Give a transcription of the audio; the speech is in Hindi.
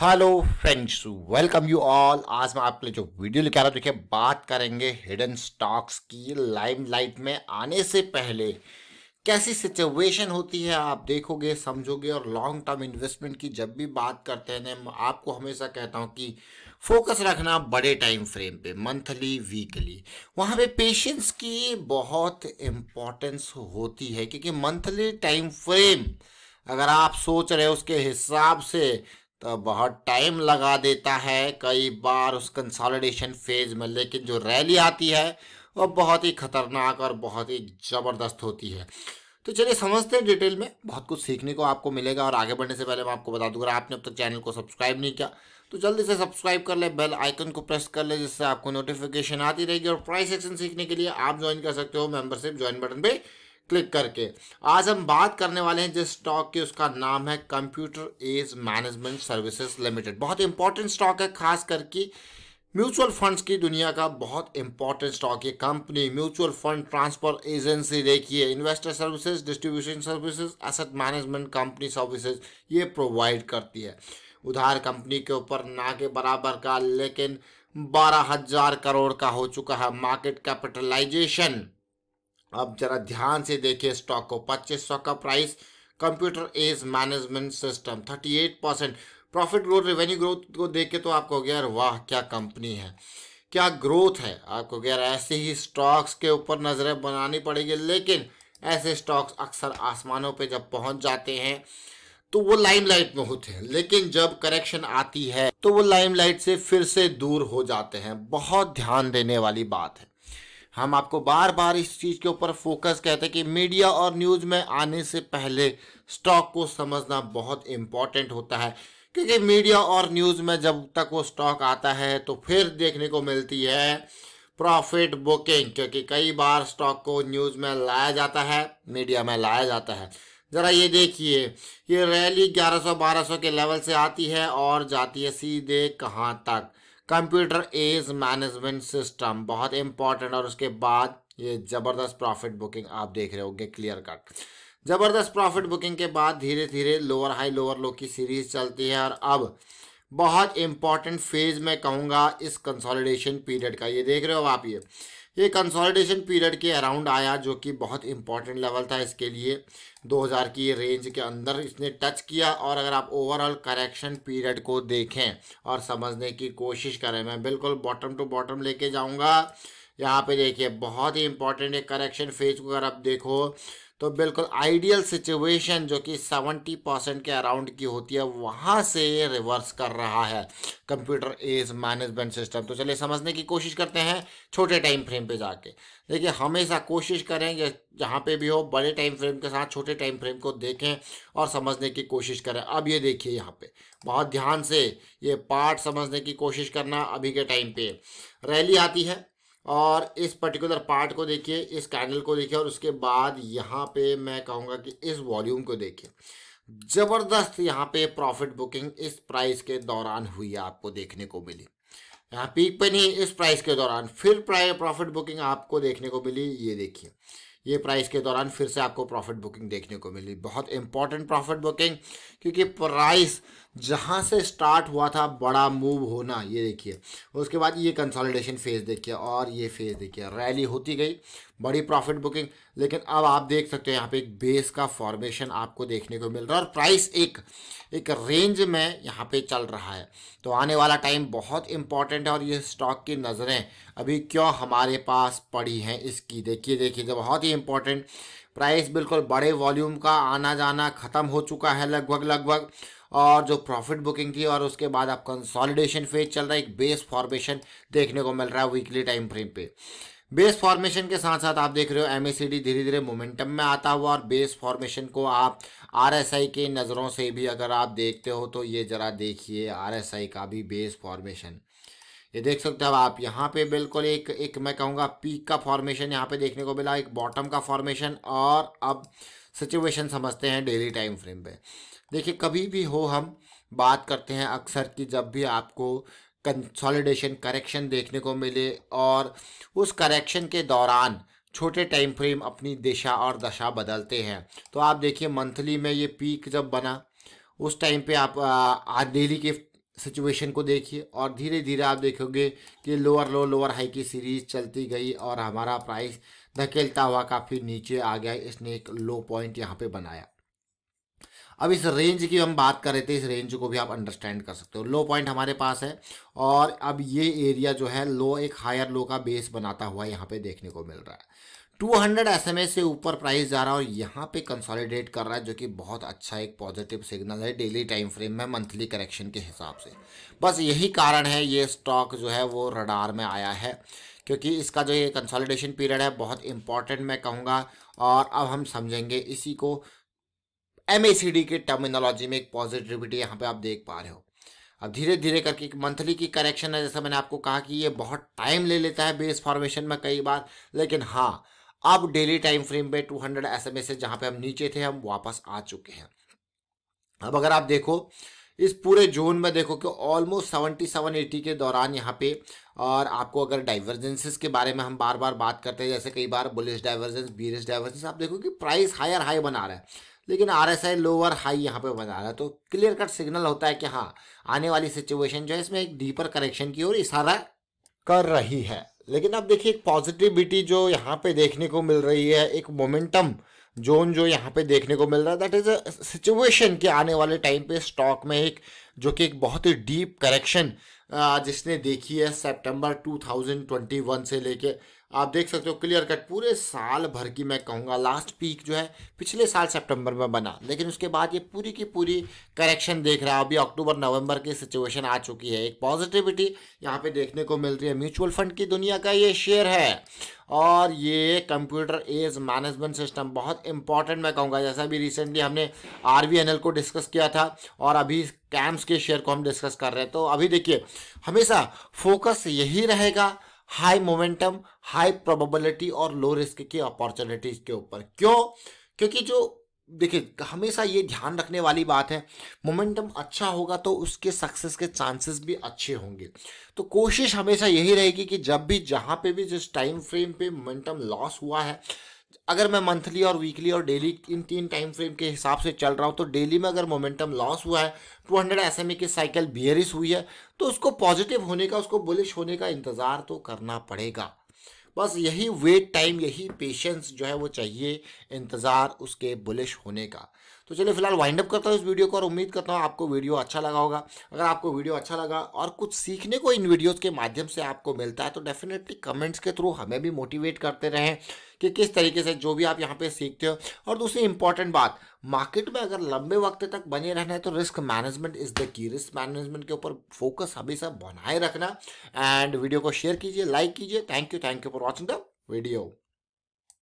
hello friends welcome you all आज मैं आपके लिए जो वीडियो लेकर आ रहा हूँ देखिए बात करेंगे हिडन स्टॉक्स की लाइम लाइट में आने से पहले कैसी सिचुएशन होती है आप देखोगे समझोगे और लॉन्ग टर्म इन्वेस्टमेंट की जब भी बात करते हैं मैं आपको हमेशा कहता हूँ कि फोकस रखना बड़े टाइम फ्रेम पे मंथली वीकली वहाँ पे पेशेंस की बहुत इम्पोर्टेंस होती है क्योंकि मंथली टाइम फ्रेम अगर आप सोच रहे हो उसके हिसाब से तो बहुत टाइम लगा देता है कई बार उस कंसोलिडेशन फेज में लेकिन जो रैली आती है वो बहुत ही खतरनाक और बहुत ही ज़बरदस्त होती है तो चलिए समझते हैं डिटेल में बहुत कुछ सीखने को आपको मिलेगा और आगे बढ़ने से पहले मैं आपको बता दूंगा आपने अब तक चैनल को सब्सक्राइब नहीं किया तो जल्दी से सब्सक्राइब कर ले बेल आइकन को प्रेस कर ले जिससे आपको नोटिफिकेशन आती रहेगी और प्राइस सेक्शन सीखने के लिए आप ज्वाइन कर सकते हो मेंबरशिप ज्वाइन बटन पर क्लिक करके आज हम बात करने वाले हैं जिस स्टॉक की उसका नाम है computer age management services limited बहुत इंपॉर्टेंट स्टॉक है खास करके म्यूचुअल फंड्स की दुनिया का बहुत इंपॉर्टेंट स्टॉक ये company mutual fund transfer agency देखिए investor services distribution services asset management company services ये प्रोवाइड करती है उधार कंपनी के ऊपर ना के बराबर का लेकिन बारह हजार करोड़ का हो चुका है मार्केट कैपिटलाइजेशन अब जरा ध्यान से देखिए स्टॉक को 2500 का price computer age management system 38 percent profit growth revenue growth को देख के तो आपको हो गया यार वाह क्या कंपनी है क्या ग्रोथ है आपको हो गया यार ऐसे ही स्टॉक्स के ऊपर नज़रें बनानी पड़ेगी लेकिन ऐसे स्टॉक्स अक्सर आसमानों पे जब पहुंच जाते हैं तो वो लाइमलाइट में होते हैं लेकिन जब करेक्शन आती है तो वो लाइमलाइट से फिर से दूर हो जाते हैं बहुत ध्यान देने वाली बात है हम आपको बार बार इस चीज़ के ऊपर फोकस कहते हैं कि मीडिया और न्यूज़ में आने से पहले स्टॉक को समझना बहुत इम्पॉर्टेंट होता है क्योंकि मीडिया और न्यूज़ में जब तक वो स्टॉक आता है तो फिर देखने को मिलती है प्रॉफिट बुकिंग क्योंकि कई बार स्टॉक को न्यूज़ में लाया जाता है मीडिया में लाया जाता है ज़रा ये देखिए ये रैली 1100-1200 के लेवल से आती है और जाती है सीधे कहाँ तक कंप्यूटर एज मैनेजमेंट सिस्टम बहुत इंपॉर्टेंट और उसके बाद ये ज़बरदस्त प्रॉफिट बुकिंग आप देख रहे होंगे क्लियर कट ज़बरदस्त प्रॉफिट बुकिंग के बाद धीरे धीरे लोअर हाई लोअर लो की सीरीज चलती है और अब बहुत इंपॉर्टेंट फेज में कहूँगा इस कंसोलिडेशन पीरियड का ये देख रहे हो आप ये ये कंसोलिडेशन पीरियड के अराउंड आया जो कि बहुत इंपॉर्टेंट लेवल था इसके लिए 2000 की रेंज के अंदर इसने टच किया और अगर आप ओवरऑल करेक्शन पीरियड को देखें और समझने की कोशिश करें मैं बिल्कुल बॉटम टू बॉटम लेके जाऊँगा यहाँ पे देखिए बहुत ही इंपॉर्टेंट एक करेक्शन फेज को अगर आप देखो तो बिल्कुल आइडियल सिचुएशन जो कि 70 परसेंट के अराउंड की होती है वहाँ से ये रिवर्स कर रहा है कंप्यूटर एज मैनेजमेंट सिस्टम तो चलिए समझने की कोशिश करते हैं छोटे टाइम फ्रेम पे जाके देखिए हमेशा कोशिश करें जहाँ पे भी हो बड़े टाइम फ्रेम के साथ छोटे टाइम फ्रेम को देखें और समझने की कोशिश करें अब ये देखिए यहाँ पे बहुत ध्यान से ये पार्ट समझने की कोशिश करना अभी के टाइम पे रैली आती है और इस पर्टिकुलर पार्ट को देखिए इस कैंडल को देखिए और उसके बाद यहाँ पे मैं कहूँगा कि इस वॉल्यूम को देखिए ज़बरदस्त यहाँ पे प्रॉफिट बुकिंग इस प्राइस के दौरान हुई आपको देखने को मिली यहाँ पीक पे नहीं इस प्राइस के दौरान फिर प्राइस प्रॉफिट बुकिंग आपको देखने को मिली ये देखिए ये प्राइस के दौरान फिर से आपको प्रॉफिट बुकिंग देखने को मिली बहुत इंपॉर्टेंट प्रॉफिट बुकिंग क्योंकि प्राइस जहाँ से स्टार्ट हुआ था बड़ा मूव होना ये देखिए उसके बाद ये कंसोलिडेशन फेज देखिए और ये फेज देखिए रैली होती गई बड़ी प्रॉफिट बुकिंग लेकिन अब आप देख सकते हो यहाँ पे एक बेस का फॉर्मेशन आपको देखने को मिल रहा है और प्राइस एक एक रेंज में यहाँ पे चल रहा है तो आने वाला टाइम बहुत इंपॉर्टेंट है और ये स्टॉक की नज़रें अभी क्यों हमारे पास पड़ी हैं इसकी देखिए देखिए तो बहुत ही इंपॉर्टेंट प्राइस बिल्कुल बड़े वॉल्यूम का आना जाना ख़त्म हो चुका है लगभग लगभग और जो प्रॉफिट बुकिंग थी और उसके बाद आप कंसोलिडेशन फेज चल रहा है एक बेस फॉर्मेशन देखने को मिल रहा है वीकली टाइम फ्रेम पे बेस फॉर्मेशन के साथ साथ आप देख रहे हो एमएसीडी धीरे धीरे मोमेंटम में आता हुआ और बेस फॉर्मेशन को आप आरएसआई के नज़रों से भी अगर आप देखते हो तो ये ज़रा देखिए आरएसआई का भी बेस फॉर्मेशन ये देख सकते हो आप यहाँ पे बिल्कुल एक एक मैं कहूँगा पीक का फॉर्मेशन यहाँ पे देखने को मिला एक बॉटम का फॉर्मेशन और अब सिचुएशन समझते हैं डेली टाइम फ्रेम पे देखिए कभी भी हो हम बात करते हैं अक्सर कि जब भी आपको कंसोलिडेशन करेक्शन देखने को मिले और उस करेक्शन के दौरान छोटे टाइम फ्रेम अपनी दिशा और दशा बदलते हैं तो आप देखिए मंथली में ये पीक जब बना उस टाइम पे आप आज डेली के सिचुएशन को देखिए और धीरे धीरे आप देखोगे कि लोअर लो लोअर हाई की सीरीज चलती गई और हमारा प्राइस धकेलता हुआ काफ़ी नीचे आ गया इसने एक लो पॉइंट यहाँ पे बनाया अब इस रेंज की हम बात कर रहे थे इस रेंज को भी आप अंडरस्टैंड कर सकते हो लो पॉइंट हमारे पास है और अब ये एरिया जो है लो एक हायर लो का बेस बनाता हुआ यहाँ पे देखने को मिल रहा है 200 एसएमएस से ऊपर प्राइस जा रहा है और यहाँ पे कंसोलिडेट कर रहा है जो कि बहुत अच्छा एक पॉजिटिव सिग्नल है डेली टाइम फ्रेम में मंथली करेक्शन के हिसाब से बस यही कारण है ये स्टॉक जो है वो रडार में आया है क्योंकि इसका जो ये कंसोलिडेशन पीरियड है बहुत इंपॉर्टेंट मैं कहूँगा और अब हम समझेंगे इसी को एम के टर्मिनोलॉजी में एक पॉजिटिविटी यहाँ पे आप देख पा रहे हो अब धीरे धीरे करके एक मंथली की करेक्शन है जैसा मैंने आपको कहा कि ये बहुत टाइम ले लेता है बेस फॉर्मेशन में कई बार लेकिन हाँ अब डेली टाइम फ्रेम पे 200 हंड्रेड एस एम जहाँ पे हम नीचे थे हम वापस आ चुके हैं अब अगर आप देखो इस पूरे जोन में देखो कि ऑलमोस्ट सेवेंटी सेवन एटी के दौरान यहाँ पे और आपको अगर डाइवर्जेंसेस के बारे में हम बार बार बात करते हैं जैसे कई बार बुलिश डाइवर्जेंस बीरिस डाइवर्जेंस आप देखो कि प्राइस हायर हाई बना रहा है लेकिन R S I lower high यहाँ पे बना रहा है तो क्लियर कट सिग्नल होता है कि हाँ आने वाली सिचुएशन जो है इसमें एक डीपर करेक्शन की ओर इशारा कर रही है लेकिन अब देखिए एक पॉजिटिविटी जो यहाँ पे देखने को मिल रही है एक मोमेंटम जोन जो यहाँ पे देखने को मिल रहा है दैट इज़ अ सिचुएशन के आने वाले टाइम पे स्टॉक में एक जो कि एक बहुत ही डीप करेक्शन जिसने देखी है सितंबर 2021 से लेके आप देख सकते हो क्लियर कट पूरे साल भर की मैं कहूँगा लास्ट पीक जो है पिछले साल सितंबर में बना लेकिन उसके बाद ये पूरी की पूरी करेक्शन देख रहा है अभी अक्टूबर नवंबर की सिचुएशन आ चुकी है एक पॉजिटिविटी यहाँ पे देखने को मिल रही है म्यूचुअल फंड की दुनिया का ये शेयर है और ये कंप्यूटर एज मैनेजमेंट सिस्टम बहुत इंपॉर्टेंट मैं कहूँगा जैसा अभी रिसेंटली हमने आर को डिस्कस किया था और अभी कैम्स के शेयर को हम डिस्कस कर रहे हैं तो अभी देखिए हमेशा फोकस यही रहेगा हाई मोमेंटम हाई प्रोबेबिलिटी और लो रिस्क की अपॉर्चुनिटीज के ऊपर क्यों क्योंकि जो देखिए हमेशा ये ध्यान रखने वाली बात है मोमेंटम अच्छा होगा तो उसके सक्सेस के चांसेस भी अच्छे होंगे तो कोशिश हमेशा यही रहेगी कि जब भी जहाँ पे भी जिस टाइम फ्रेम पे मोमेंटम लॉस हुआ है अगर मैं मंथली और वीकली और डेली इन तीन टाइम फ्रेम के हिसाब से चल रहा हूँ तो डेली में अगर मोमेंटम लॉस हुआ है 200 हंड्रेड एस एम ए की साइकिल बियरिस हुई है तो उसको पॉजिटिव होने का उसको बुलिश होने का इंतज़ार तो करना पड़ेगा बस यही वेट टाइम यही पेशेंस जो है वो चाहिए इंतज़ार उसके बुलिश होने का तो चलिए फिलहाल वाइंड अप करता हूँ इस वीडियो को और उम्मीद करता हूँ आपको वीडियो अच्छा लगा होगा अगर आपको वीडियो अच्छा लगा और कुछ सीखने को इन वीडियोज़ के माध्यम से आपको मिलता है तो डेफिनेटली कमेंट्स के थ्रू हमें भी मोटिवेट करते रहें कि किस तरीके से जो भी आप यहाँ पे सीखते हो और दूसरी इंपॉर्टेंट बात मार्केट में अगर लंबे वक्त तक बने रहना है तो risk management is the key risk management के ऊपर फोकस हमेशा बनाए रखना एंड वीडियो को शेयर कीजिए लाइक कीजिए thank you thank you for watching the video